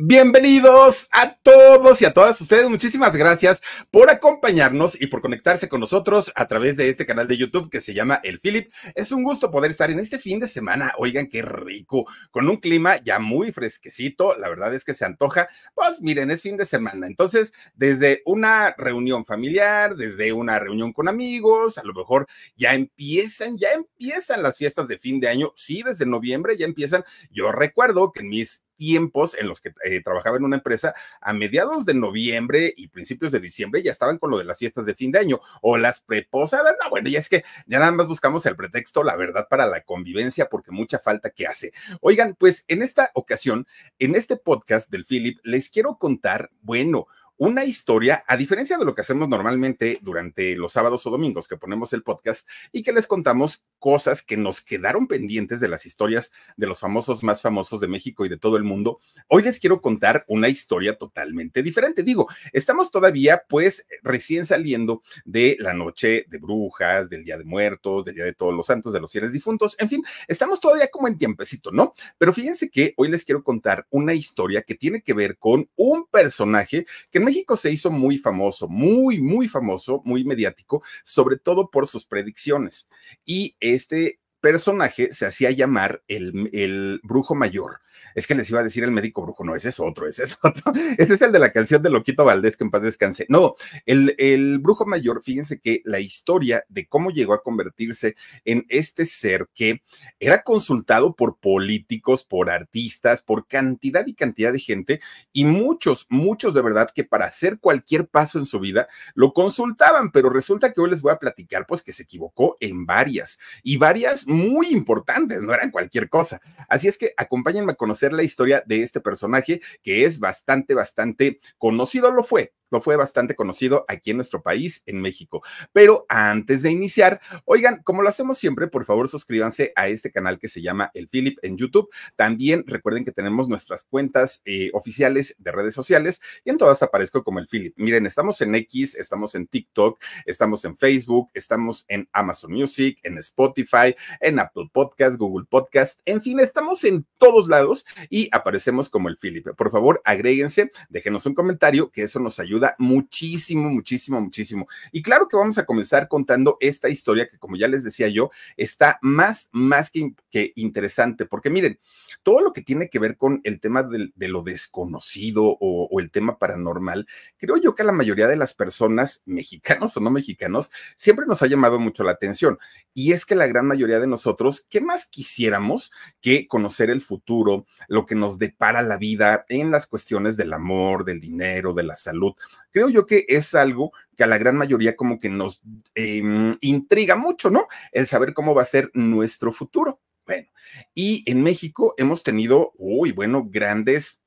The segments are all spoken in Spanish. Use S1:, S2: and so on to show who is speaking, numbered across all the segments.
S1: Bienvenidos a todos y a todas ustedes. Muchísimas gracias por acompañarnos y por conectarse con nosotros a través de este canal de YouTube que se llama El Philip. Es un gusto poder estar en este fin de semana. Oigan, qué rico, con un clima ya muy fresquecito. La verdad es que se antoja. Pues miren, es fin de semana. Entonces, desde una reunión familiar, desde una reunión con amigos, a lo mejor ya empiezan, ya empiezan las fiestas de fin de año. Sí, desde noviembre ya empiezan. Yo recuerdo que en mis tiempos en los que eh, trabajaba en una empresa, a mediados de noviembre y principios de diciembre ya estaban con lo de las fiestas de fin de año o las preposadas. No, bueno, ya es que ya nada más buscamos el pretexto, la verdad, para la convivencia, porque mucha falta que hace. Oigan, pues en esta ocasión, en este podcast del Philip, les quiero contar, bueno, una historia, a diferencia de lo que hacemos normalmente durante los sábados o domingos que ponemos el podcast y que les contamos cosas que nos quedaron pendientes de las historias de los famosos más famosos de México y de todo el mundo, hoy les quiero contar una historia totalmente diferente. Digo, estamos todavía pues recién saliendo de la noche de brujas, del Día de Muertos, del Día de Todos los Santos, de los Fieles Difuntos, en fin, estamos todavía como en tiempecito, ¿no? Pero fíjense que hoy les quiero contar una historia que tiene que ver con un personaje que en México se hizo muy famoso, muy, muy famoso, muy mediático, sobre todo por sus predicciones. Y este personaje se hacía llamar el, el, brujo mayor. Es que les iba a decir el médico brujo, no, ese es otro, ese es otro. ese es el de la canción de Loquito Valdés, que en paz descanse. No, el, el brujo mayor, fíjense que la historia de cómo llegó a convertirse en este ser que era consultado por políticos, por artistas, por cantidad y cantidad de gente, y muchos, muchos de verdad que para hacer cualquier paso en su vida lo consultaban, pero resulta que hoy les voy a platicar, pues que se equivocó en varias, y varias muy importantes, no eran cualquier cosa. Así es que acompáñenme a conocer la historia de este personaje que es bastante, bastante conocido, lo fue no fue bastante conocido aquí en nuestro país, en México. Pero antes de iniciar, oigan, como lo hacemos siempre, por favor suscríbanse a este canal que se llama El Philip en YouTube. También recuerden que tenemos nuestras cuentas eh, oficiales de redes sociales y en todas aparezco como El Philip. Miren, estamos en X, estamos en TikTok, estamos en Facebook, estamos en Amazon Music, en Spotify, en Apple Podcast, Google Podcast, en fin, estamos en todos lados y aparecemos como El Philip. Por favor, agréguense, déjenos un comentario que eso nos ayuda muchísimo, muchísimo, muchísimo. Y claro que vamos a comenzar contando esta historia que, como ya les decía yo, está más, más que, interesante, porque miren, todo lo que tiene que ver con el tema de, lo desconocido o, o el tema paranormal, creo yo que a la mayoría de las personas, mexicanos o no mexicanos, siempre nos ha llamado mucho la atención. Y es que la gran mayoría de nosotros, ¿qué más quisiéramos que conocer el futuro, lo que nos depara la vida en las cuestiones del amor, del dinero, de la salud? creo yo que es algo que a la gran mayoría como que nos em, intriga mucho, ¿no? El saber cómo va a ser nuestro futuro. Bueno, y en México hemos tenido, uy, bueno, grandes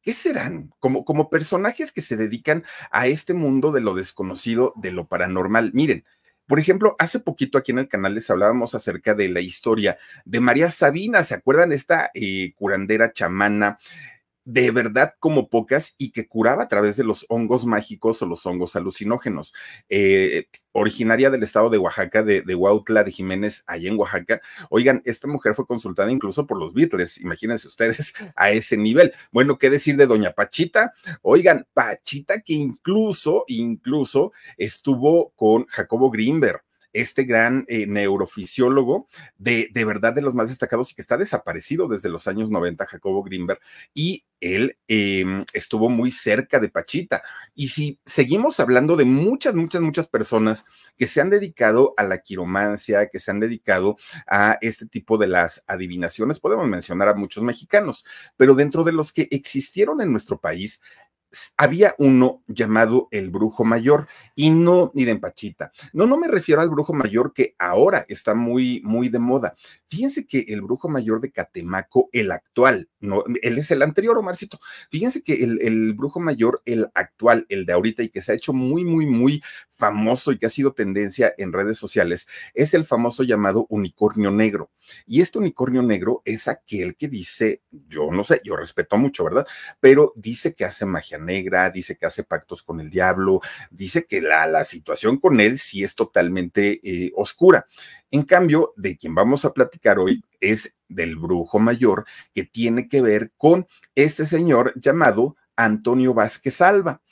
S1: ¿qué serán? Como, como personajes que se dedican a este mundo de lo desconocido, de lo paranormal. Miren, por ejemplo, hace poquito aquí en el canal les hablábamos acerca de la historia de María Sabina, ¿se acuerdan esta eh, curandera chamana? de verdad como pocas y que curaba a través de los hongos mágicos o los hongos alucinógenos. Eh, originaria del estado de Oaxaca, de, de Huautla de Jiménez, allá en Oaxaca. Oigan, esta mujer fue consultada incluso por los Beatles, imagínense ustedes a ese nivel. Bueno, ¿qué decir de doña Pachita? Oigan, Pachita que incluso, incluso estuvo con Jacobo Greenberg este gran eh, neurofisiólogo de, de verdad de los más destacados y que está desaparecido desde los años 90, Jacobo Grimberg, y él em, estuvo muy cerca de Pachita. Y si seguimos hablando de muchas, muchas, muchas personas que se han dedicado a la quiromancia, que se han dedicado a este tipo de las adivinaciones, podemos mencionar a muchos mexicanos, pero dentro de los que existieron en nuestro país, había uno llamado el brujo mayor y no ni de empachita. No, no me refiero al brujo mayor que ahora está muy, muy de moda. Fíjense que el brujo mayor de Catemaco, el actual, no, él es el anterior, Omarcito. Fíjense que el, el brujo mayor, el actual, el de ahorita y que se ha hecho muy, muy, muy famoso y que ha sido tendencia en redes sociales, es el famoso llamado unicornio negro. Y este unicornio negro es aquel que dice, yo no sé, yo respeto mucho, ¿verdad? Pero dice que hace magia negra, dice que hace pactos con el diablo, dice que la, la situación con él sí es totalmente eh, oscura. En cambio, de quien vamos a platicar hoy es del brujo mayor, que tiene que ver con este señor llamado Antonio Vázquez Alba.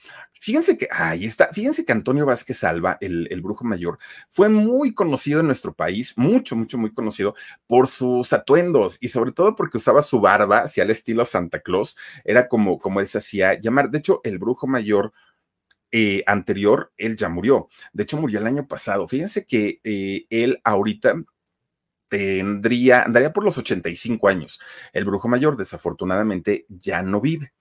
S1: Fíjense que, ahí está, fíjense que Antonio Vázquez Alba, el, brujo mayor, fue muy conocido en nuestro país, mucho, mucho, muy conocido por sus atuendos y sobre todo porque usaba su barba, hacia el estilo Santa Claus, era como, como él se hacía llamar. De hecho, el brujo mayor eh, anterior, él ya murió. De hecho, murió el año pasado. Fíjense que eh, él ahorita tendría, andaría por los 85 años. El brujo mayor, desafortunadamente, ya no vive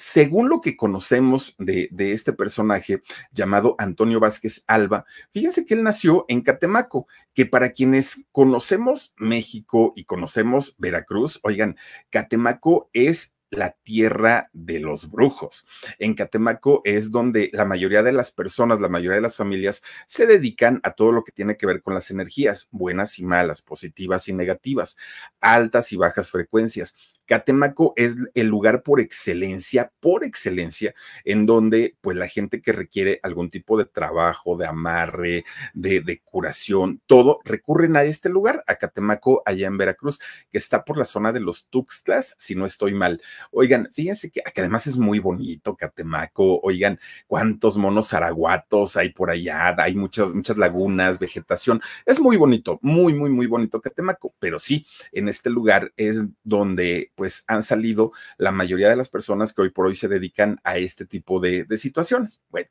S1: según lo que conocemos de, este personaje llamado Antonio Vázquez Alba, fíjense que él nació en Catemaco, que para quienes conocemos México y conocemos Veracruz, oigan, Catemaco es la tierra de los brujos. En Catemaco es donde la mayoría de las personas, la mayoría de las familias se dedican a todo lo que tiene que ver con las energías, buenas y malas, positivas y negativas, altas y bajas frecuencias Catemaco es el lugar por excelencia, por excelencia, en donde pues la gente que requiere algún tipo de trabajo, de amarre, de, decoración, curación, todo, recurren a este lugar, a Catemaco, allá en Veracruz, que está por la zona de los Tuxtlas, si no estoy mal. Oigan, fíjense que, además es muy bonito Catemaco, oigan, cuántos monos araguatos hay por allá, hay muchas, muchas lagunas, vegetación, es muy bonito, muy, muy, muy bonito Catemaco, pero sí, en este lugar es donde pues han salido la mayoría de las personas que hoy por hoy se dedican a este tipo de, situaciones. Bueno,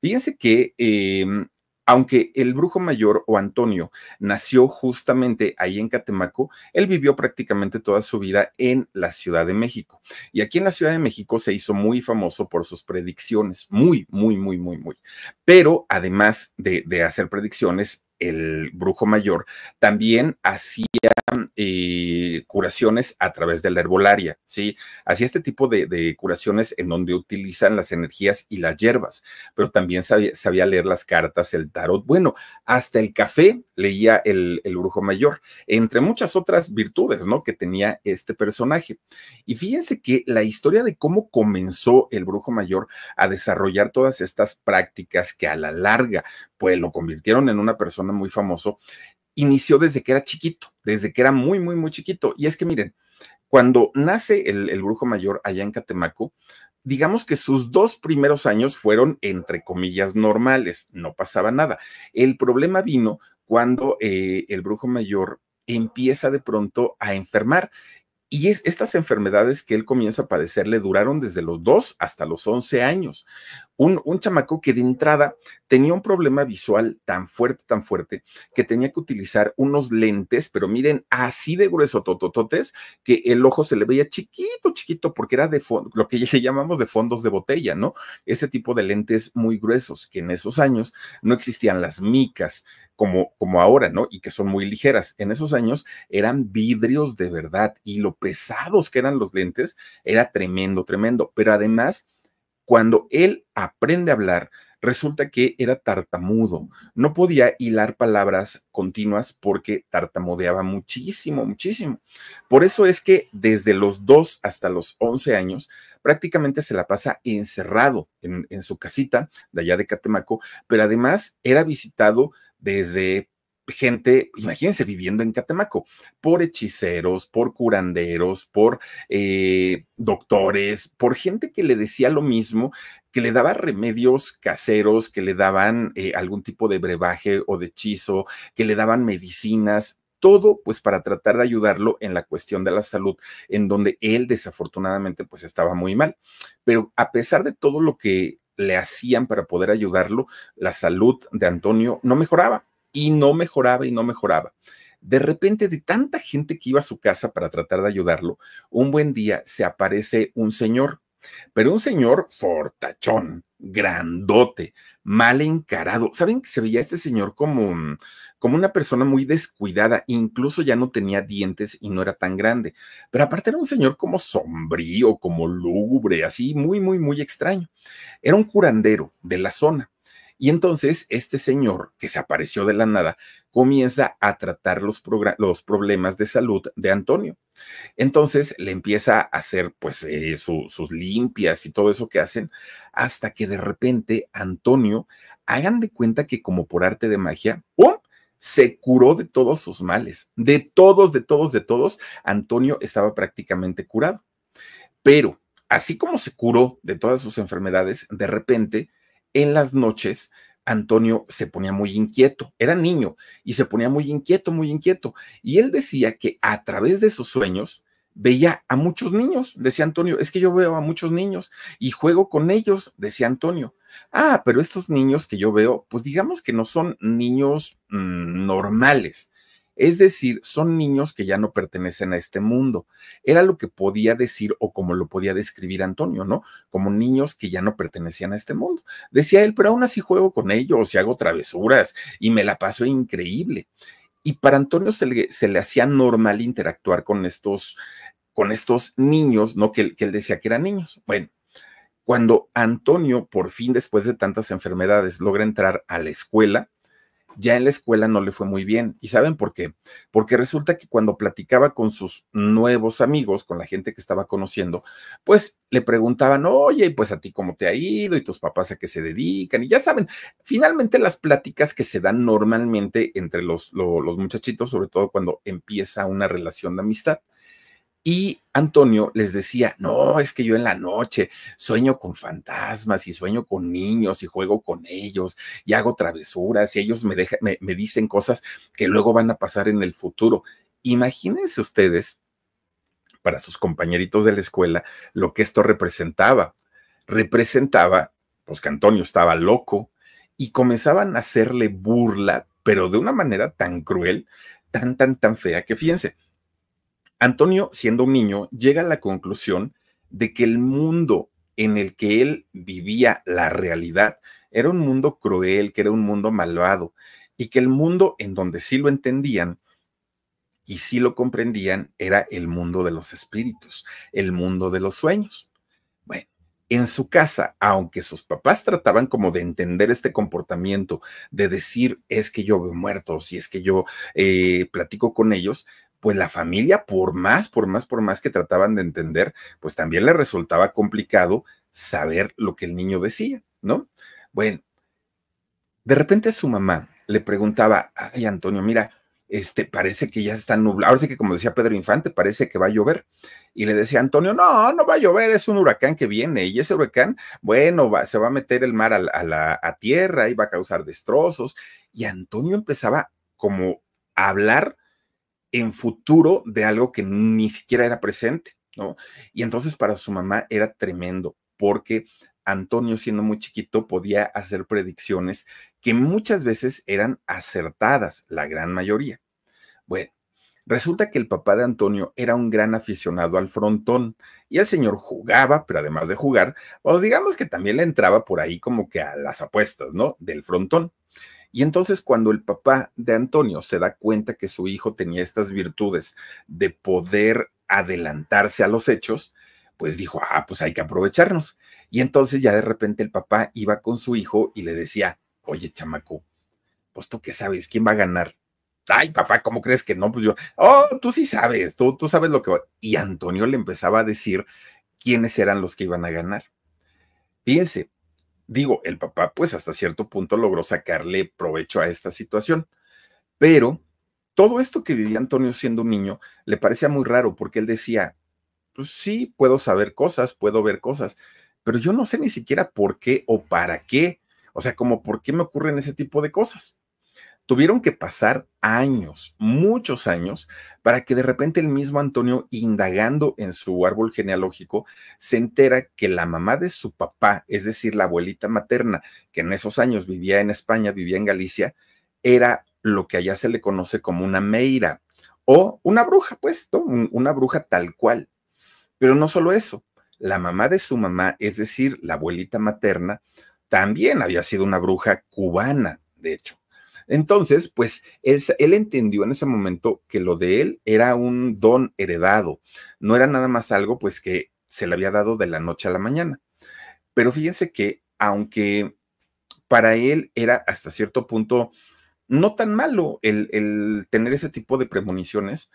S1: fíjense que em, aunque el brujo mayor o Antonio nació justamente ahí en Catemaco, él vivió prácticamente toda su vida en la Ciudad de México. Y aquí en la Ciudad de México se hizo muy famoso por sus predicciones, muy, muy, muy, muy, muy. Pero además de, de hacer predicciones, el brujo mayor también hacía eh, curaciones a través de la herbolaria, ¿sí? Hacía este tipo de, curaciones en donde utilizan las energías y las hierbas, pero también sabía, leer las cartas, el tarot, bueno, hasta el café leía el, brujo mayor, entre muchas otras virtudes, ¿no? Que tenía este personaje. Y fíjense que la historia de cómo comenzó el brujo mayor a desarrollar todas estas prácticas que a la larga, pues lo convirtieron en una persona muy famoso, inició desde que era chiquito, desde que era muy, muy, muy chiquito. Y es que miren, cuando nace el, brujo mayor allá en Catemaco, digamos que sus dos primeros años fueron, entre comillas, normales, no pasaba nada. El problema vino cuando eh, el brujo mayor empieza de pronto a enfermar. Y es, estas enfermedades que él comienza a padecer le duraron desde los 2 hasta los 11 años un, un chamaco que de entrada tenía un problema visual tan fuerte, tan fuerte, que tenía que utilizar unos lentes, pero miren, así de grueso, totototes, que el ojo se le veía chiquito, chiquito, porque era de fondo, lo que le llamamos de fondos de botella, ¿no? ese tipo de lentes muy gruesos, que en esos años no existían las micas, como, como, ahora, ¿no? Y que son muy ligeras. En esos años eran vidrios de verdad y lo pesados que eran los lentes era tremendo, tremendo. Pero además cuando él aprende a hablar, resulta que era tartamudo. No podía hilar palabras continuas porque tartamudeaba muchísimo, muchísimo. Por eso es que desde los 2 hasta los 11 años prácticamente se la pasa encerrado en, en su casita de allá de Catemaco, pero además era visitado desde gente, imagínense viviendo en Catemaco, por hechiceros, por curanderos, por eh, doctores, por gente que le decía lo mismo, que le daba remedios caseros, que le daban eh, algún tipo de brebaje o de hechizo, que le daban medicinas, todo pues para tratar de ayudarlo en la cuestión de la salud, en donde él desafortunadamente pues estaba muy mal. Pero a pesar de todo lo que le hacían para poder ayudarlo, la salud de Antonio no mejoraba y no mejoraba y no mejoraba. De repente, de tanta gente que iba a su casa para tratar de ayudarlo, un buen día se aparece un señor, pero un señor fortachón, grandote, mal encarado. ¿Saben que se veía este señor como, un, como una persona muy descuidada? Incluso ya no tenía dientes y no era tan grande. Pero aparte era un señor como sombrío, como lúgubre, así muy, muy, muy extraño. Era un curandero de la zona y entonces este señor que se apareció de la nada comienza a tratar los, los problemas de salud de Antonio. Entonces le empieza a hacer pues eh, sus limpias y todo eso que hacen hasta que de repente Antonio, hagan de cuenta que como por arte de magia, ¡pum! se curó de todos sus males, de todos, de todos, de todos. Antonio estaba prácticamente curado. Pero así como se curó de todas sus enfermedades, de repente en las noches Antonio se ponía muy inquieto, era niño y se ponía muy inquieto, muy inquieto. Y él decía que a través de sus sueños veía a muchos niños, decía Antonio, es que yo veo a muchos niños y juego con ellos, decía Antonio. Ah, pero estos niños que yo veo, pues digamos que no son niños mm, normales, es decir, son niños que ya no pertenecen a este mundo. Era lo que podía decir o como lo podía describir Antonio, ¿no? Como niños que ya no pertenecían a este mundo. Decía él, pero aún así juego con ellos y hago travesuras y me la paso increíble. Y para Antonio se le, hacía normal interactuar con estos, con estos niños, ¿no? que él decía que eran niños. Bueno, cuando Antonio, por fin, después de tantas enfermedades, logra entrar a la escuela, ya en la escuela no le fue muy bien. ¿Y saben por qué? Porque resulta que cuando platicaba con sus nuevos amigos, con la gente que estaba conociendo, pues le preguntaban, oye, y pues a ti cómo te ha ido y tus papás a qué se dedican. Y ya saben, finalmente las pláticas que se dan normalmente entre los muchachitos, sobre todo cuando empieza una relación de amistad. Y Antonio les decía, no, es que yo en la noche sueño con fantasmas y sueño con niños y juego con ellos y hago travesuras y ellos me, dejan, me dicen cosas que luego van a pasar en el futuro. Imagínense ustedes, para sus compañeritos de la escuela, lo que esto representaba. Representaba, pues que Antonio estaba loco y comenzaban a hacerle burla, pero de una manera tan cruel, tan, tan, tan fea que fíjense Antonio, siendo un niño, llega a la conclusión de que el mundo en el que él vivía la realidad era un mundo cruel, que era un mundo malvado, y que el mundo en donde sí lo entendían y sí lo comprendían era el mundo de los espíritus, el mundo de los sueños. Bueno, en su casa, aunque sus papás trataban como de entender este comportamiento, de decir, es que yo veo muertos y es que yo eh, platico con ellos, pues la familia, por más, por más, por más que trataban de entender, pues también le resultaba complicado saber lo que el niño decía, ¿no? Bueno, de repente su mamá le preguntaba, ay Antonio, mira, este, parece que ya está nublado. Ahora sí que, como decía Pedro Infante, parece que va a llover. Y le decía Antonio, no, no va a llover, es un huracán que viene. Y ese huracán, bueno, se va a meter el mar a, la, a tierra y va a causar destrozos. Y Antonio empezaba como a hablar en futuro de algo que ni siquiera era presente, ¿no? Y entonces para su mamá era tremendo, porque Antonio, siendo muy chiquito, podía hacer predicciones que muchas veces eran acertadas, la gran mayoría. Bueno, resulta que el papá de Antonio era un gran aficionado al frontón y el señor jugaba, pero además de jugar, pues digamos que también le entraba por ahí como que a las apuestas, ¿no? Del frontón. Y entonces cuando el papá de Antonio se da cuenta que su hijo tenía estas virtudes de poder adelantarse a los hechos, pues dijo, ah, pues hay que aprovecharnos. Y entonces ya de repente el papá iba con su hijo y le decía, oye, chamaco, pues tú qué sabes, ¿quién va a ganar? Ay, papá, ¿cómo crees que no? Pues yo, oh, tú sí sabes, tú, tú sabes lo que va. Y Antonio le empezaba a decir quiénes eran los que iban a ganar. Fíjense, digo, el papá pues hasta cierto punto logró sacarle provecho a esta situación, pero todo esto que vivía Antonio siendo niño le parecía muy raro porque él decía, pues sí, puedo saber cosas, puedo ver cosas, pero yo no sé ni siquiera por qué o para qué, o sea, como por qué me ocurren ese tipo de cosas. Tuvieron que pasar años, muchos años, para que de repente el mismo Antonio, indagando en su árbol genealógico, se entera que la mamá de su papá, es decir, la abuelita materna, que en esos años vivía en España, vivía en Galicia, era lo que allá se le conoce como una meira o una bruja, pues, una bruja tal cual. Pero no solo eso, la mamá de su mamá, es decir, la abuelita materna, también había sido una bruja cubana, de hecho. Entonces, pues él entendió en ese momento que lo de él era un don heredado, no era nada más algo pues que se le había dado de la noche a la mañana. Pero fíjense que aunque para él era hasta cierto punto no tan malo el, tener ese tipo de premoniciones,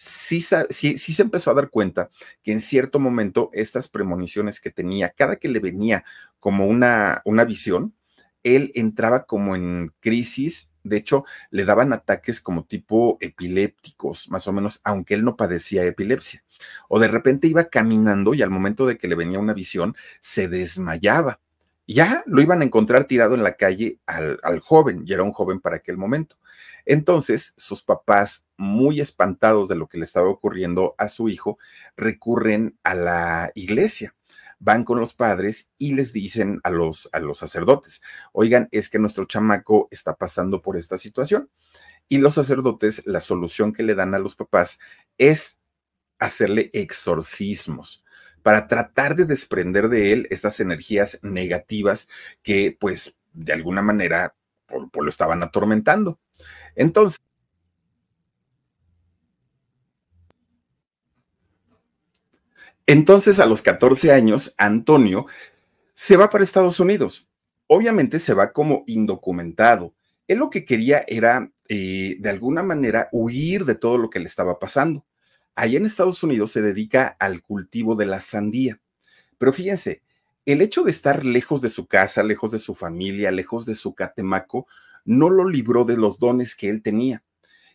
S1: Sí, sí, se empezó a dar cuenta que en cierto momento estas premoniciones que tenía, cada que le venía como una, una visión, él entraba como en crisis de hecho, le daban ataques como tipo epilépticos, más o menos, aunque él no padecía epilepsia. O de repente iba caminando y al momento de que le venía una visión, se desmayaba. Ya lo iban a encontrar tirado en la calle al, al joven, y era un joven para aquel momento. Entonces, sus papás, muy espantados de lo que le estaba ocurriendo a su hijo, recurren a la iglesia van con los padres y les dicen a los, a los sacerdotes, oigan, es que nuestro chamaco está pasando por esta situación. Y los sacerdotes, la solución que le dan a los papás es hacerle exorcismos para tratar de desprender de él estas energías negativas que, pues, de alguna manera por, lo estaban atormentando. Entonces, Entonces, a los 14 años, Antonio se va para Estados Unidos. Obviamente se va como indocumentado. Él lo que quería era, eh, de alguna manera, huir de todo lo que le estaba pasando. Allá en Estados Unidos se dedica al cultivo de la sandía. Pero fíjense, el hecho de estar lejos de su casa, lejos de su familia, lejos de su catemaco, no lo libró de los dones que él tenía.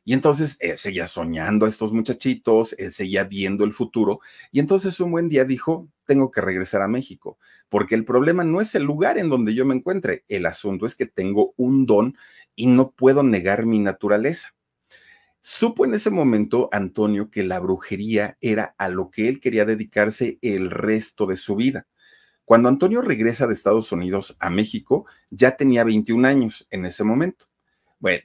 S1: Y entonces eh, seguía soñando a estos muchachitos, seguía viendo el futuro. Y entonces un buen día dijo, tengo que regresar a México, porque el problema no es el lugar en donde yo me encuentre, el asunto es que tengo un don y no puedo negar mi naturaleza. Supo en ese momento Antonio que la brujería era a lo que él quería dedicarse el resto de su vida. Cuando Antonio regresa de Estados Unidos a México, ya tenía 21 años en ese momento. Bueno,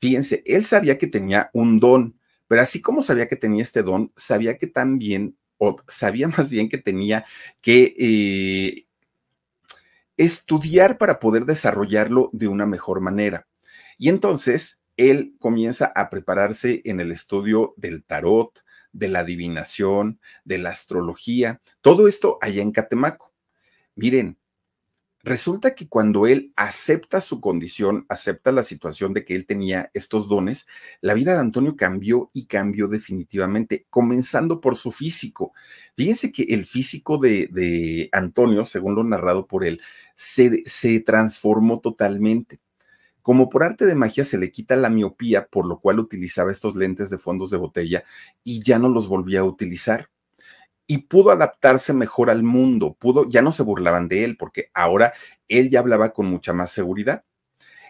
S1: Fíjense, él sabía que tenía un don, pero así como sabía que tenía este don, sabía que también, o sabía más bien que tenía que eh, estudiar para poder desarrollarlo de una mejor manera. Y entonces él comienza a prepararse en el estudio del tarot, de la adivinación, de la astrología, todo esto allá en Catemaco. Miren, Resulta que cuando él acepta su condición, acepta la situación de que él tenía estos dones, la vida de Antonio cambió y cambió definitivamente, comenzando por su físico. Fíjense que el físico de, Antonio, según lo narrado por él, se, se transformó totalmente. Como por arte de magia se le quita la miopía, por lo cual utilizaba estos lentes de fondos de botella y ya no los volvía a utilizar y pudo adaptarse mejor al mundo, pudo, ya no se burlaban de él porque ahora él ya hablaba con mucha más seguridad.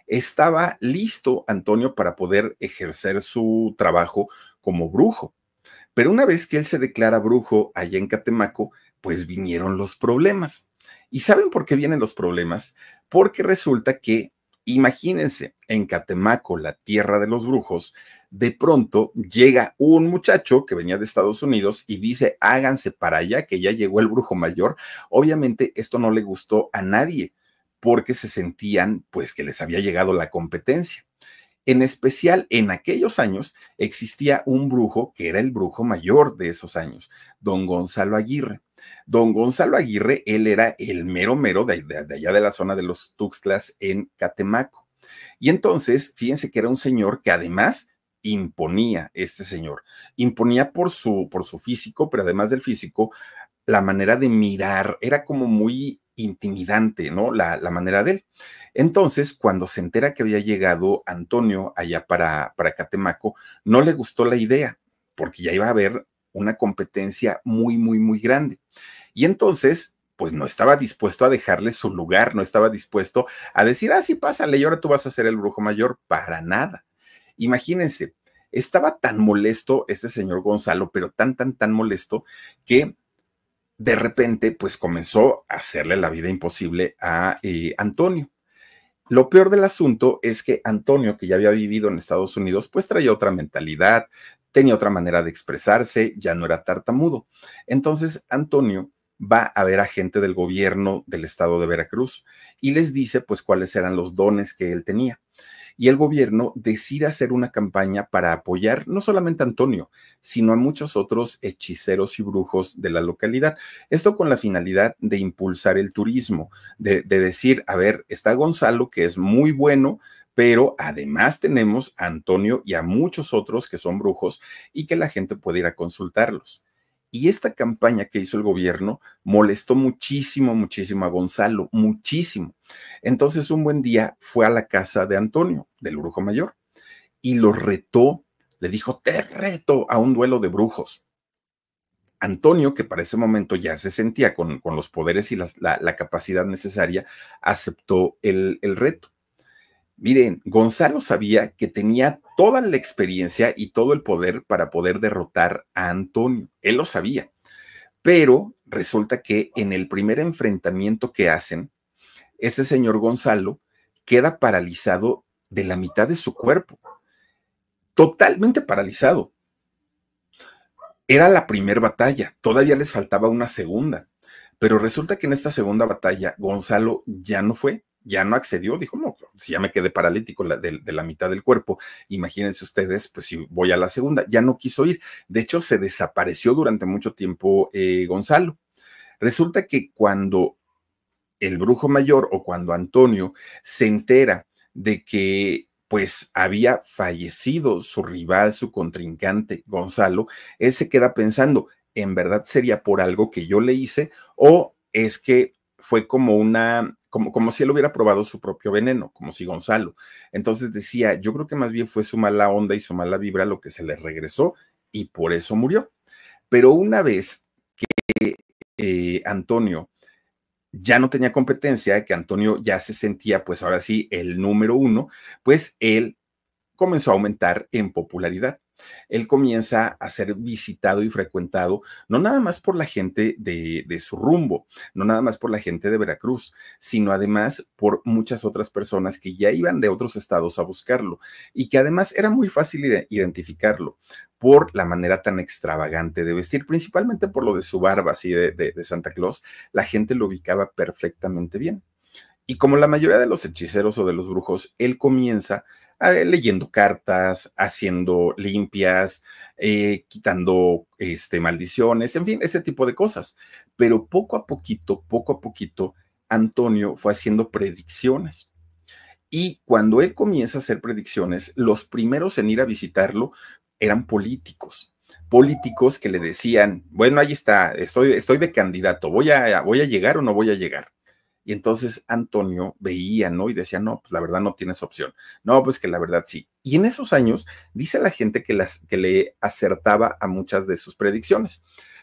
S1: Estaba listo Antonio para poder ejercer su trabajo como brujo. Pero una vez que él se declara brujo allá en Catemaco, pues vinieron los problemas. ¿Y saben por qué vienen los problemas? Porque resulta que Imagínense, en Catemaco, la tierra de los brujos, de pronto llega un muchacho que venía de Estados Unidos y dice, háganse para allá, que ya llegó el brujo mayor. Obviamente esto no le gustó a nadie porque se sentían pues que les había llegado la competencia. En especial en aquellos años existía un brujo que era el brujo mayor de esos años, don Gonzalo Aguirre. Don Gonzalo Aguirre, él era el mero mero de, allá de la zona de los Tuxtlas en Catemaco. Y entonces, fíjense que era un señor que además imponía este señor. Imponía por su, por su físico, pero además del físico, la manera de mirar era como muy intimidante, ¿no? La, manera de él. Entonces, cuando se entera que había llegado Antonio allá para, para Catemaco, no le gustó la idea, porque ya iba a haber una competencia muy, muy, muy grande. Y entonces, pues no estaba dispuesto a dejarle su lugar, no estaba dispuesto a decir, ah, sí, pásale, y ahora tú vas a ser el brujo mayor, para nada. Imagínense, estaba tan molesto este señor Gonzalo, pero tan, tan, tan molesto que de repente, pues comenzó a hacerle la vida imposible a eh, Antonio. Lo peor del asunto es que Antonio, que ya había vivido en Estados Unidos, pues traía otra mentalidad, tenía otra manera de expresarse, ya no era tartamudo. Entonces, Antonio va a ver a gente del gobierno del estado de Veracruz y les dice pues cuáles eran los dones que él tenía. Y el gobierno decide hacer una campaña para apoyar no solamente a Antonio, sino a muchos otros hechiceros y brujos de la localidad. Esto con la finalidad de impulsar el turismo, de, de decir, a ver, está Gonzalo que es muy bueno, pero además tenemos a Antonio y a muchos otros que son brujos y que la gente puede ir a consultarlos. Y esta campaña que hizo el gobierno molestó muchísimo, muchísimo a Gonzalo, muchísimo. Entonces un buen día fue a la casa de Antonio, del brujo mayor, y lo retó, le dijo, te reto a un duelo de brujos. Antonio, que para ese momento ya se sentía con, los poderes y la, capacidad necesaria, aceptó el, el reto. Miren, Gonzalo sabía que tenía toda la experiencia y todo el poder para poder derrotar a Antonio. Él lo sabía. Pero resulta que en el primer enfrentamiento que hacen, este señor Gonzalo queda paralizado de la mitad de su cuerpo. Totalmente paralizado. Era la primera batalla. Todavía les faltaba una segunda. Pero resulta que en esta segunda batalla Gonzalo ya no fue, ya no accedió. Dijo, no, si ya me quedé paralítico de, la mitad del cuerpo, imagínense ustedes, pues si voy a la segunda, ya no quiso ir. De hecho, se desapareció durante mucho tiempo eh, Gonzalo. Resulta que cuando el brujo mayor o cuando Antonio se entera de que pues había fallecido su rival, su contrincante, Gonzalo, él se queda pensando, ¿en verdad sería por algo que yo le hice o es que fue como una, como, como si él hubiera probado su propio veneno, como si Gonzalo. Entonces decía, yo creo que más bien fue su mala onda y su mala vibra lo que se le regresó y por eso murió. Pero una vez que eh, Antonio ya no tenía competencia, que Antonio ya se sentía, pues ahora sí, el número uno, pues él comenzó a aumentar en popularidad él comienza a ser visitado y frecuentado, no nada más por la gente de, su rumbo, no nada más por la gente de Veracruz, sino además por muchas otras personas que ya iban de otros estados a buscarlo y que además era muy fácil identificarlo por la manera tan extravagante de vestir, principalmente por lo de su barba así de Santa Claus, la gente lo ubicaba perfectamente bien. Y como la mayoría de los hechiceros o de los brujos, él comienza eh, leyendo cartas, haciendo limpias, eh, quitando este, maldiciones, en fin, ese tipo de cosas. Pero poco a poquito, poco a poquito, Antonio fue haciendo predicciones. Y cuando él comienza a hacer predicciones, los primeros en ir a visitarlo eran políticos. Políticos que le decían, bueno, ahí está, estoy, estoy de candidato, voy a, voy a llegar o no voy a llegar. Y entonces Antonio veía, ¿no? Y decía, no, pues la verdad no tienes opción. No, pues que la verdad sí. Y en esos años, dice la gente que, las, que le acertaba a muchas de sus predicciones.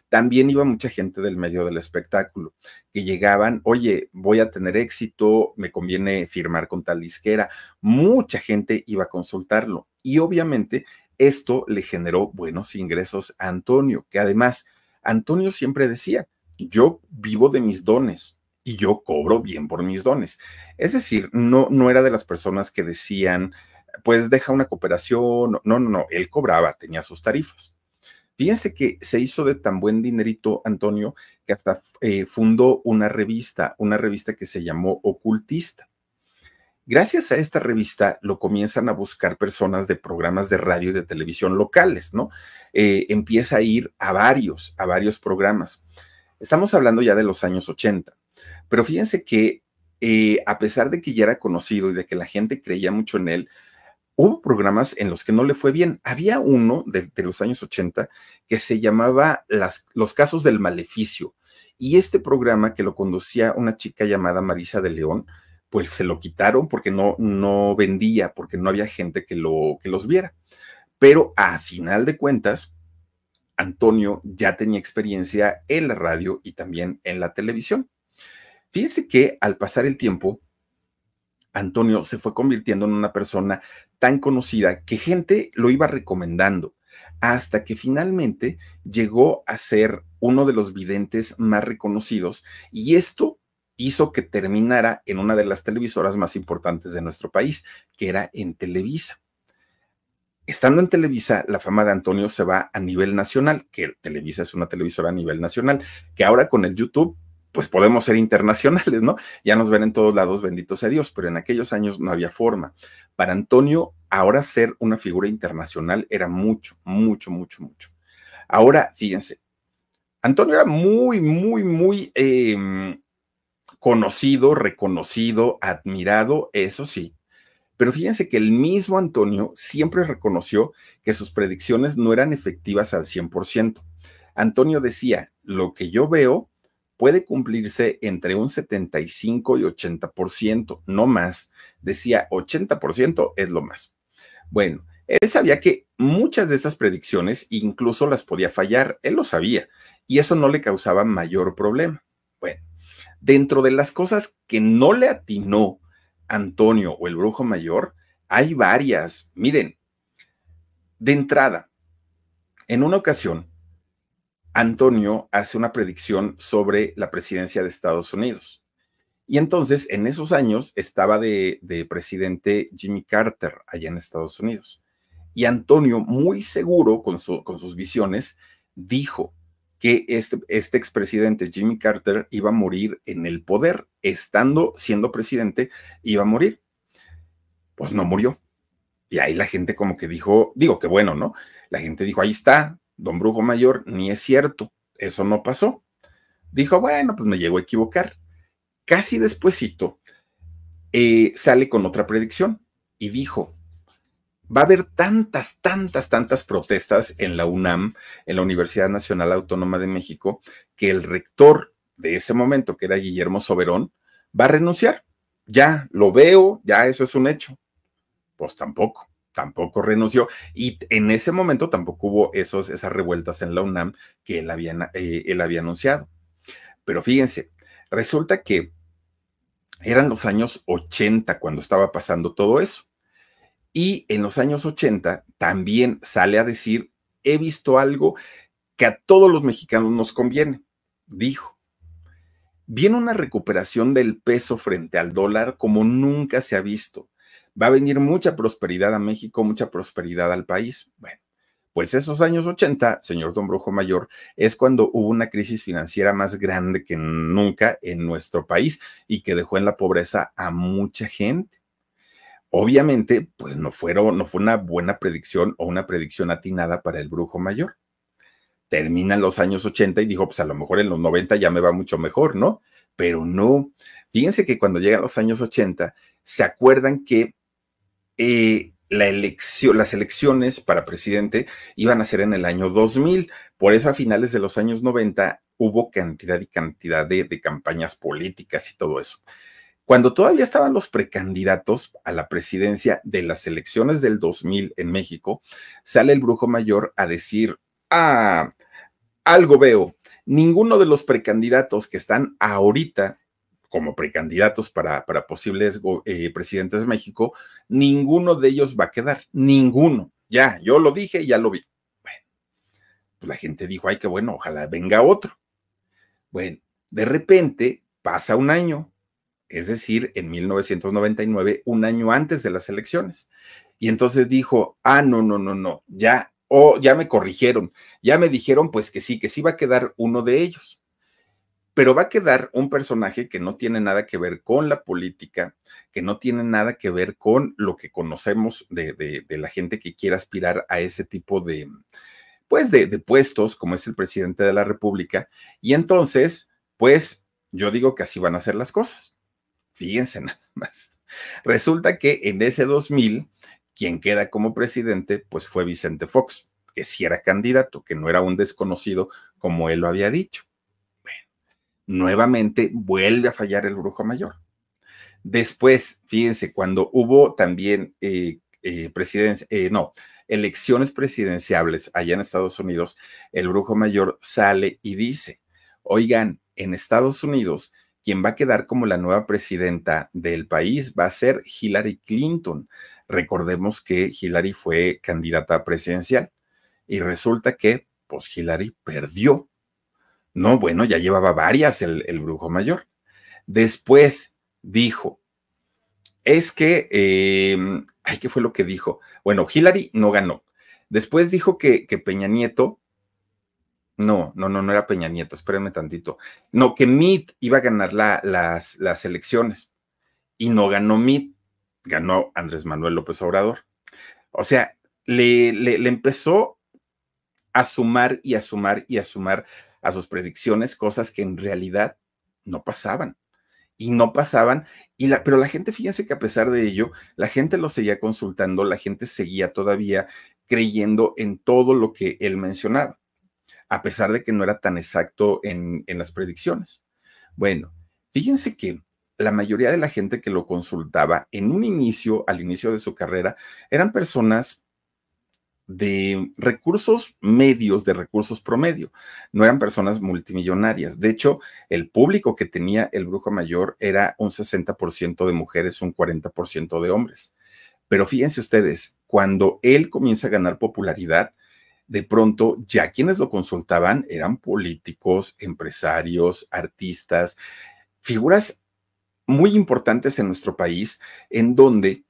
S1: También iba mucha gente del medio del espectáculo, que llegaban, oye, voy a tener éxito, me conviene firmar con tal disquera. Mucha gente iba a consultarlo. Y obviamente esto le generó buenos ingresos a Antonio, que además, Antonio siempre decía, yo vivo de mis dones y yo cobro bien por mis dones. Es decir, no, no era de las personas que decían, pues deja una cooperación. No, no, no, él cobraba, tenía sus tarifas. Fíjense que se hizo de tan buen dinerito, Antonio, que hasta eh, fundó una revista, una revista que se llamó Ocultista. Gracias a esta revista lo comienzan a buscar personas de programas de radio y de televisión locales, ¿no? Eh, empieza a ir a varios, a varios programas. Estamos hablando ya de los años 80. Pero fíjense que eh, a pesar de que ya era conocido y de que la gente creía mucho en él, hubo programas en los que no le fue bien. Había uno de, los años 80 que se llamaba Los casos del maleficio. Y este programa que lo conducía una chica llamada Marisa de León, pues se lo quitaron porque no, no vendía, porque no había gente que, lo, que los viera. Pero a final de cuentas, Antonio ya tenía experiencia en la radio y también en la televisión. Fíjense que al pasar el tiempo, Antonio se fue convirtiendo en una persona tan conocida que gente lo iba recomendando, hasta que finalmente llegó a ser uno de los videntes más reconocidos y esto hizo que terminara en una de las televisoras más importantes de nuestro país, que era en Televisa. Estando en Televisa, la fama de Antonio se va a nivel nacional, que Televisa es una televisora a nivel nacional, que ahora con el YouTube pues podemos ser internacionales, ¿no? Ya nos ven en todos lados, benditos sea Dios, pero en aquellos años no había forma. Para Antonio, ahora ser una figura internacional era mucho, mucho, mucho, mucho. Ahora, fíjense, Antonio era muy, muy, muy em, conocido, reconocido, admirado, eso sí. Pero fíjense que el mismo Antonio siempre reconoció que sus predicciones no eran efectivas al 100%. Antonio decía, lo que yo veo puede cumplirse entre un 75 y 80%, no más. Decía 80% es lo más. Bueno, él sabía que muchas de estas predicciones incluso las podía fallar, él lo sabía, y eso no le causaba mayor problema. Bueno, dentro de las cosas que no le atinó Antonio o el brujo mayor, hay varias. Miren, de entrada, en una ocasión, Antonio hace una predicción sobre la presidencia de Estados Unidos. Y entonces, en esos años, estaba de, presidente Jimmy Carter allá en Estados Unidos. Y Antonio, muy seguro con, sus visiones, dijo que este, este expresidente Jimmy Carter iba a morir en el poder, estando siendo presidente, iba a morir. Pues no murió. Y ahí la gente como que dijo, digo que bueno, ¿no? La gente dijo, ahí está, don Brujo Mayor, ni es cierto, eso no pasó. Dijo, bueno, pues me llegó a equivocar. Casi despuesito eh, sale con otra predicción y dijo, va a haber tantas, tantas, tantas protestas en la UNAM, en la Universidad Nacional Autónoma de México, que el rector de ese momento, que era Guillermo Soberón, va a renunciar. Ya lo veo, ya eso es un hecho. Pues tampoco tampoco renunció y en ese momento tampoco hubo esos, esas revueltas en la UNAM que él había, eh, él había anunciado. Pero fíjense, resulta que eran los años 80 cuando estaba pasando todo eso. Y en los años 80 también sale a decir, he visto algo que a todos los mexicanos nos conviene, dijo. Viene una recuperación del peso frente al dólar como nunca se ha visto va a venir mucha prosperidad a México, mucha prosperidad al país. Bueno, pues esos años 80, señor Don Brujo Mayor, es cuando hubo una crisis financiera más grande que nunca en nuestro país y que dejó en la pobreza a mucha gente. Obviamente, pues no, fueron, no fue una buena predicción o una predicción atinada para el Brujo Mayor. Terminan los años 80 y dijo, pues a lo mejor en los 90 ya me va mucho mejor, ¿no? Pero no. Fíjense que cuando llegan los años 80, se acuerdan que eh, la elección, las elecciones para presidente iban a ser en el año 2000. Por eso a finales de los años 90 hubo cantidad y cantidad de, de campañas políticas y todo eso. Cuando todavía estaban los precandidatos a la presidencia de las elecciones del 2000 en México, sale el brujo mayor a decir, ah, algo veo, ninguno de los precandidatos que están ahorita como precandidatos para, posibles eh, presidentes de México, ninguno de ellos va a quedar, ninguno. Ya, yo lo dije, ya lo vi. Bueno, pues la gente dijo, ay, qué bueno, ojalá venga otro. Bueno, de repente pasa un año, es decir, en 1999, un año antes de las elecciones. Y entonces dijo, ah, no, no, no, no, ya, o oh, ya me corrigieron, ya me dijeron pues que sí, que sí va a quedar uno de ellos pero va a quedar un personaje que no tiene nada que ver con la política, que no tiene nada que ver con lo que conocemos de, la gente que quiere aspirar a ese tipo de, pues, de, de, puestos, como es el presidente de la República. Y entonces, pues, yo digo que así van a ser las cosas. Fíjense nada más. Resulta que en ese 2000, quien queda como presidente, pues fue Vicente Fox, que sí era candidato, que no era un desconocido como él lo había dicho nuevamente vuelve a fallar el brujo mayor. Después, fíjense, cuando hubo también eh, eh, eh, elecciones presidenciales allá en Estados Unidos, el brujo mayor sale y dice, oigan, en Estados Unidos, quien va a quedar como la nueva presidenta del país va a ser Hillary Clinton. Recordemos que Hillary fue candidata presidencial y resulta que, pues, Hillary perdió no, bueno, ya llevaba varias el, el brujo mayor. Después dijo, es que, em, ay, ¿qué fue lo que dijo? Bueno, Hillary no ganó. Después dijo que, que Peña Nieto, no, no, no, no era Peña Nieto, espérenme tantito. No, que Mitt iba a ganar las, las elecciones y no ganó Mitt, ganó Andrés Manuel López Obrador. O sea, le, le, le empezó a sumar y a sumar y a sumar a sus predicciones cosas que en realidad no pasaban. Y no pasaban, y la, pero la gente, fíjense que a pesar de ello, la gente lo seguía consultando, la gente seguía todavía creyendo en todo lo que él mencionaba, a pesar de que no era tan exacto en, en las predicciones. Bueno, fíjense que la mayoría de la gente que lo consultaba en un inicio, al inicio de su carrera, eran personas de recursos medios, de recursos promedio. No eran personas multimillonarias. De hecho, el público que tenía el brujo mayor era un 60% de mujeres, un 40% de hombres. Pero fíjense ustedes, cuando él comienza a ganar popularidad, de pronto ya quienes lo consultaban eran políticos, empresarios, artistas, figuras muy importantes en nuestro país, en donde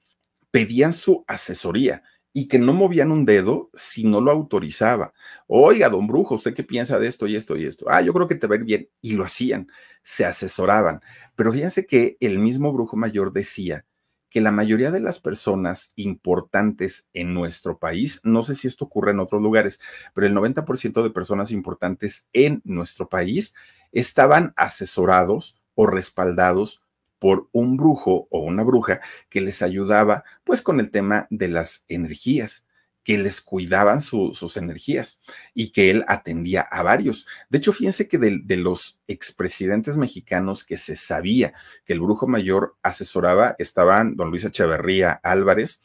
S1: pedían su asesoría y que no movían un dedo si no lo autorizaba. Oiga, don Brujo, ¿usted qué piensa de esto y esto y esto? Ah, yo creo que te va bien. Y lo hacían, se asesoraban. Pero fíjense que el mismo Brujo Mayor decía que la mayoría de las personas importantes en nuestro país, no sé si esto ocurre en otros lugares, pero el 90% de personas importantes en nuestro país estaban asesorados o respaldados por un brujo o una bruja que les ayudaba pues con el tema de las energías que les cuidaban sus energías y que él atendía a varios. De hecho, fíjense que de, los expresidentes mexicanos que se sabía que el brujo mayor asesoraba estaban don Luis Echeverría Álvarez,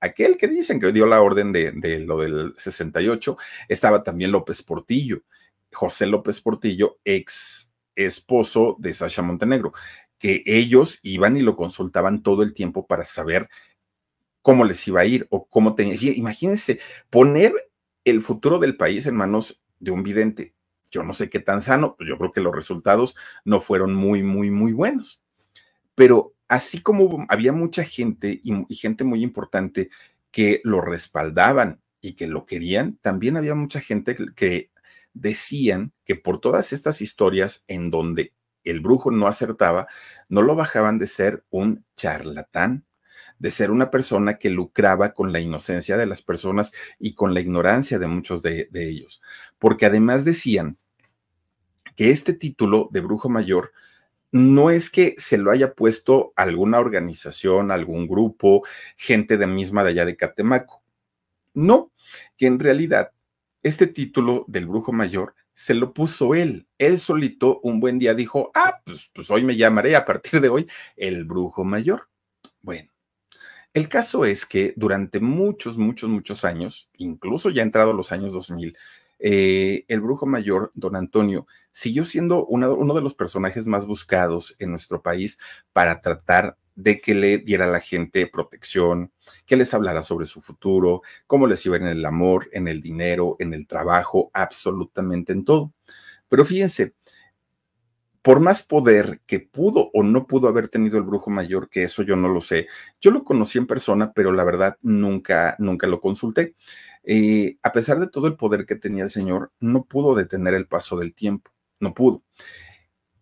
S1: aquel que dicen que dio la orden de, de lo del 68, estaba también López Portillo, José López Portillo, ex esposo de Sasha Montenegro que ellos iban y lo consultaban todo el tiempo para saber cómo les iba a ir o cómo tenía. Imagínense, poner el futuro del país en manos de un vidente, yo no sé qué tan sano, pues yo creo que los resultados no fueron muy, muy, muy buenos. Pero así como había mucha gente y, gente muy importante que lo respaldaban y que lo querían, también había mucha gente que decían que por todas estas historias en donde el brujo no acertaba, no lo bajaban de ser un charlatán, de ser una persona que lucraba con la inocencia de las personas y con la ignorancia de muchos de, ellos. Porque además decían que este título de brujo mayor no es que se lo haya puesto alguna organización, algún grupo, gente de misma de allá de Catemaco. No, que en realidad este título del brujo mayor se lo puso él. Él solito un buen día dijo, ah, pues, pues, hoy me llamaré a partir de hoy el brujo mayor. Bueno, el caso es que durante muchos, muchos, muchos años, incluso ya entrado los años 2000, eh, el brujo mayor, don Antonio, siguió siendo uno de los personajes más buscados en nuestro país para tratar de que le diera a la gente protección, que les hablará sobre su futuro, cómo les iba en el amor, en el dinero, en el trabajo, absolutamente en todo. Pero fíjense, por más poder que pudo o no pudo haber tenido el brujo mayor, que eso yo no lo sé, yo lo conocí en persona, pero la verdad nunca, nunca lo consulté. Eh, a pesar de todo el poder que tenía el señor, no pudo detener el paso del tiempo, no pudo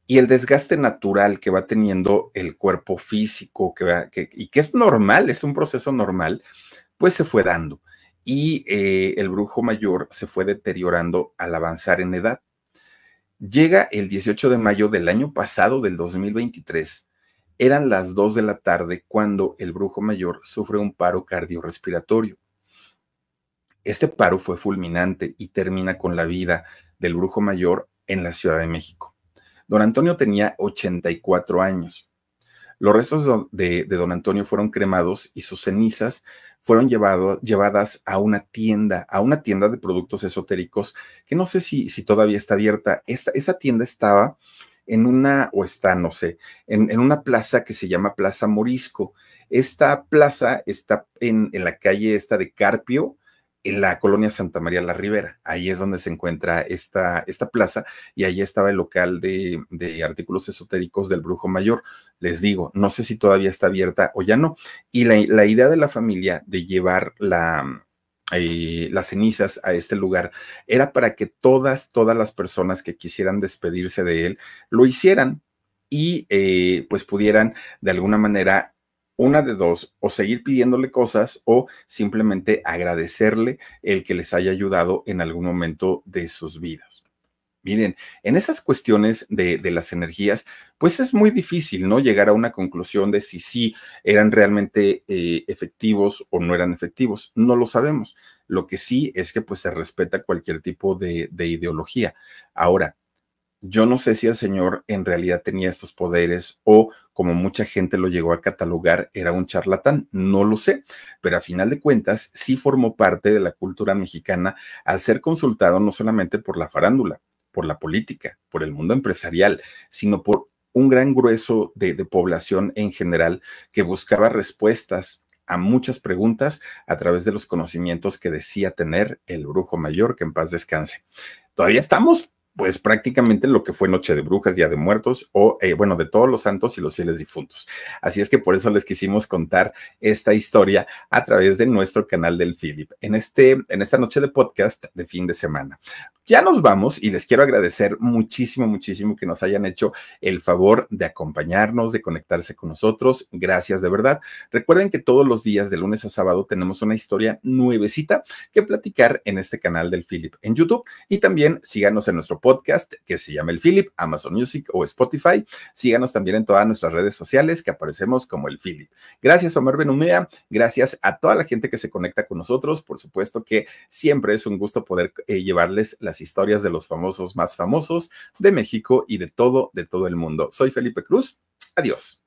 S1: y el desgaste natural que va teniendo el cuerpo físico y que es normal, es un proceso normal, pues se fue dando. Y eh, el brujo mayor se fue deteriorando al avanzar en edad. Llega el 18 de mayo del año pasado, del 2023. Eran las 2 de la tarde cuando el brujo mayor sufre un paro cardiorrespiratorio. Este paro fue fulminante y termina con la vida del brujo mayor en la Ciudad de México Don Antonio tenía 84 años. Los restos de, don Antonio fueron cremados y sus cenizas fueron llevadas a una tienda, a una tienda de productos esotéricos, que no sé si, todavía está abierta. Esta, tienda estaba en una, o está, no sé, en, una plaza que se llama Plaza Morisco. Esta plaza está en, en la calle esta de Carpio, en la colonia Santa María la Ribera. Ahí es donde se encuentra esta, esta plaza y ahí estaba el local de, de, artículos esotéricos del Brujo Mayor. Les digo, no sé si todavía está abierta o ya no. Y la, idea de la familia de llevar la, eh, las cenizas a este lugar era para que todas, todas las personas que quisieran despedirse de él lo hicieran y eh, pues pudieran de alguna manera una de dos, o seguir pidiéndole cosas o simplemente agradecerle el que les haya ayudado en algún momento de sus vidas. Miren, en esas cuestiones de, las energías, pues es muy difícil, ¿no? Llegar a una conclusión de si sí eran realmente eh, efectivos o no eran efectivos. No lo sabemos. Lo que sí es que pues se respeta cualquier tipo de, de ideología. Ahora, yo no sé si el señor en realidad tenía estos poderes o, como mucha gente lo llegó a catalogar, era un charlatán. No lo sé, pero a final de cuentas sí formó parte de la cultura mexicana al ser consultado no solamente por la farándula, por la política, por el mundo empresarial, sino por un gran grueso de, población en general que buscaba respuestas a muchas preguntas a través de los conocimientos que decía tener el brujo mayor, que en paz descanse. Todavía estamos pues prácticamente lo que fue Noche de Brujas, Día de Muertos, o eh, bueno, de todos los santos y los fieles difuntos. Así es que por eso les quisimos contar esta historia a través de nuestro canal del Philip en, este, en esta noche de podcast de fin de semana. Ya nos vamos y les quiero agradecer muchísimo, muchísimo que nos hayan hecho el favor de acompañarnos, de conectarse con nosotros. Gracias de verdad. Recuerden que todos los días de lunes a sábado tenemos una historia nuevecita que platicar en este canal del Philip en YouTube y también síganos en nuestro podcast que se llama el Philip, Amazon Music o Spotify. Síganos también en todas nuestras redes sociales que aparecemos como el Philip. Gracias Omar Benumea, gracias a toda la gente que se conecta con nosotros. Por supuesto que siempre es un gusto poder eh, llevarles la historias de los famosos más famosos de México y de todo, de todo el mundo. Soy Felipe Cruz. Adiós.